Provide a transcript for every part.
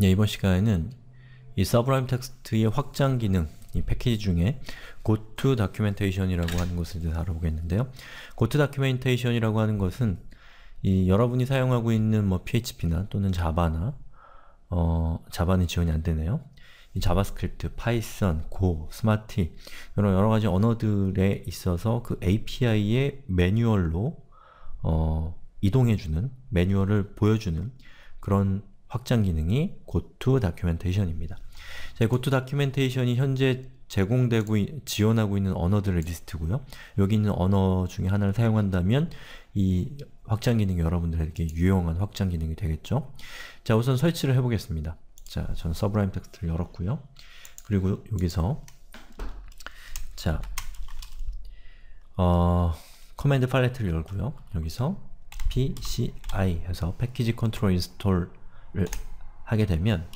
예, 이번 시간에는 이 서브라임 텍스트의 확장 기능, 이 패키지 중에 고 o 다큐멘테이션이라고 하는 것을 이제 다뤄보겠는데요. goto d o c u 이라고 하는 것은 이 여러분이 사용하고 있는 뭐 PHP나 또는 자바나 어, 자바는 지원이 안 되네요. 이 자바스크립트, 파이썬, 고, 스마티 이런 여러 가지 언어들에 있어서 그 API의 매뉴얼로 어, 이동해주는 매뉴얼을 보여주는 그런 확장 기능이 고 o t o d o c u 입니다 자, GoTo d o c u 이 현재 제공되고 지원하고 있는 언어들의 리스트고요. 여기 있는 언어 중에 하나를 사용한다면 이 확장 기능이 여러분들에게 유용한 확장 기능이 되겠죠. 자, 우선 설치를 해보겠습니다. 자, 저는 서브라임 텍스트를 열었고요. 그리고 여기서 자, 어, 커맨드 팔레트를 열고요. 여기서 pci 해서 패키지 컨트롤 인스톨 하게 되면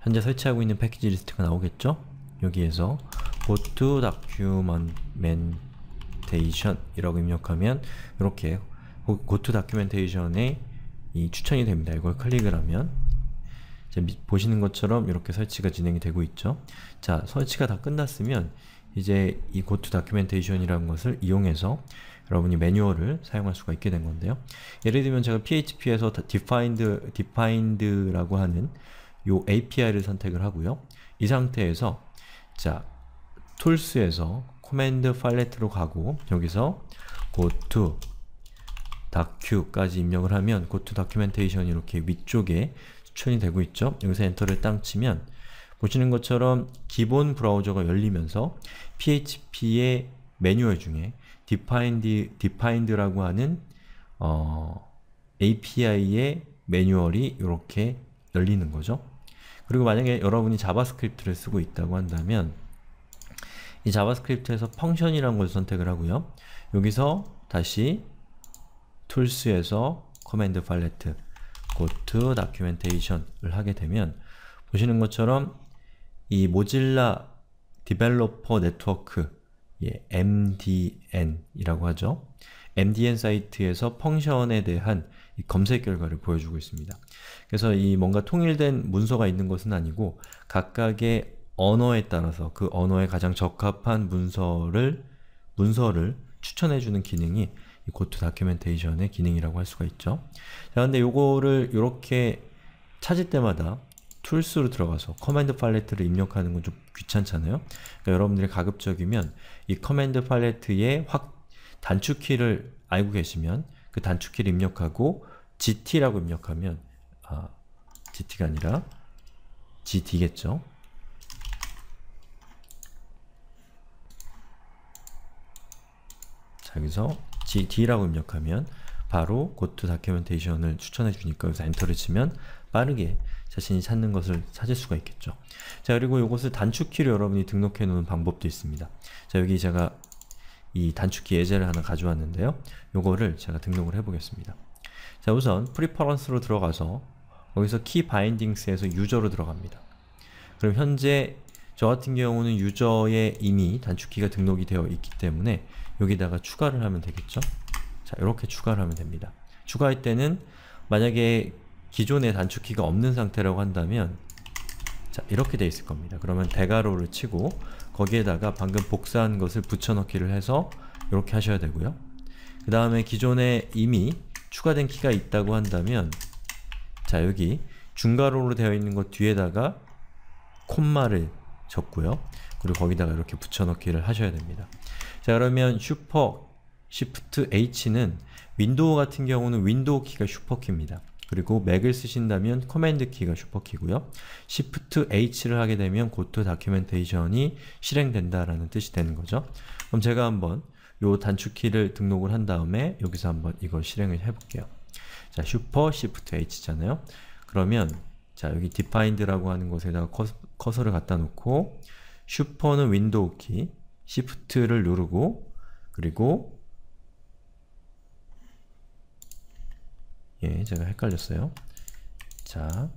현재 설치하고 있는 패키지 리스트가 나오겠죠? 여기에서 go-to-documentation 이라고 입력하면 이렇게 g o o t d c u m e n t a t i o n 에이 추천이 됩니다. 이걸 클릭을 하면 보시는 것처럼 이렇게 설치가 진행이 되고 있죠. 자, 설치가 다 끝났으면 이제 이 g o o t d c u m e n t a t i o n 이라는 것을 이용해서 여러분이 매뉴얼을 사용할 수가 있게 된 건데요. 예를 들면 제가 PHP에서 defined, defined라고 하는 요 API를 선택을 하고요. 이 상태에서 자, 툴스에서 command 파일렛로 가고 여기서 go to docu까지 입력을 하면 go to documentation 이렇게 위쪽에 추천이 되고 있죠. 여기서 엔터를 땅 치면 보시는 것처럼 기본 브라우저가 열리면서 PHP의 매뉴얼 중에 디파인드, 디파인드라고 하는 어, API의 매뉴얼이 이렇게 열리는 거죠. 그리고 만약에 여러분이 자바스크립트를 쓰고 있다고 한다면 이 자바스크립트에서 펑션이라는 걸 선택을 하고요. 여기서 다시 툴스에서 command 커맨드 팔레 e go to documentation을 하게 되면 보시는 것처럼 이 모질라 디벨로퍼 네트워크 예, MDN이라고 하죠. MDN 사이트에서 펑션에 대한 검색 결과를 보여주고 있습니다. 그래서 이 뭔가 통일된 문서가 있는 것은 아니고 각각의 언어에 따라서 그 언어에 가장 적합한 문서를 문서를 추천해주는 기능이 이 고트 다큐멘테이션의 기능이라고 할 수가 있죠. 자, 근데 요거를 이렇게 찾을 때마다 툴스로 들어가서 커맨드 팔레트를 입력하는 건 좀 귀찮잖아요? 그러니까 여러분들이 가급적이면 이 커맨드 팔레트의확 단축키를 알고 계시면 그 단축키를 입력하고 gt라고 입력하면 아, gt가 아니라 gd겠죠? 자, 여기서 gd라고 입력하면 바로 고트 다큐멘테이션을 추천해 주니까 여기서 엔터를 치면 빠르게 자신이 찾는 것을 찾을 수가 있겠죠. 자 그리고 이것을 단축키로 여러분이 등록해 놓는 방법도 있습니다. 자 여기 제가 이 단축키 예제를 하나 가져왔는데요. 요거를 제가 등록을 해보겠습니다. 자 우선 프리퍼런스로 들어가서 여기서 키 바인딩스에서 유저로 들어갑니다. 그럼 현재 저 같은 경우는 유저에 이미 단축키가 등록이 되어 있기 때문에 여기다가 추가를 하면 되겠죠? 자, 이렇게 추가를 하면 됩니다. 추가할 때는 만약에 기존의 단축키가 없는 상태라고 한다면 자, 이렇게 되어 있을 겁니다. 그러면 대괄호를 치고 거기에다가 방금 복사한 것을 붙여넣기를 해서 이렇게 하셔야 되고요. 그 다음에 기존에 이미 추가된 키가 있다고 한다면 자, 여기 중괄호로 되어 있는 것 뒤에다가 콤마를 적고요. 그리고 거기다가 이렇게 붙여넣기를 하셔야 됩니다. 자, 그러면 슈퍼 Shift H는 윈도우 같은 경우는 윈도우 키가 슈퍼키입니다. 그리고 맥을 쓰신다면 커맨드 키가 슈퍼키고요. Shift H를 하게 되면 고토 다큐멘테이션이 실행된다라는 뜻이 되는 거죠. 그럼 제가 한번 요 단축키를 등록을 한 다음에 여기서 한번 이걸 실행을 해볼게요. 자, 슈퍼 Shift H잖아요. 그러면 자, 여기 defined라고 하는 곳에다가 커서, 를 갖다 놓고 슈퍼는 윈도우 키, Shift를 누르고 그리고 예, 제가 헷갈렸어요. 자,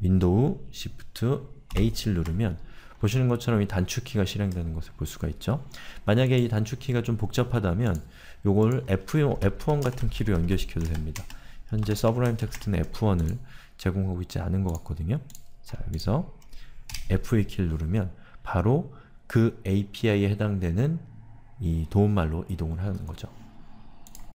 윈도우 s h i H를 누르면 보시는 것처럼 이 단축키가 실행되는 것을 볼 수가 있죠. 만약에 이 단축키가 좀 복잡하다면 요걸 F1, F1 같은 키로 연결시켜도 됩니다. 현재 서브라임 텍스트는 F1을 제공하고 있지 않은 것 같거든요. 자, 여기서 F2 키를 누르면 바로 그 API에 해당되는 이 도움말로 이동을 하는 거죠.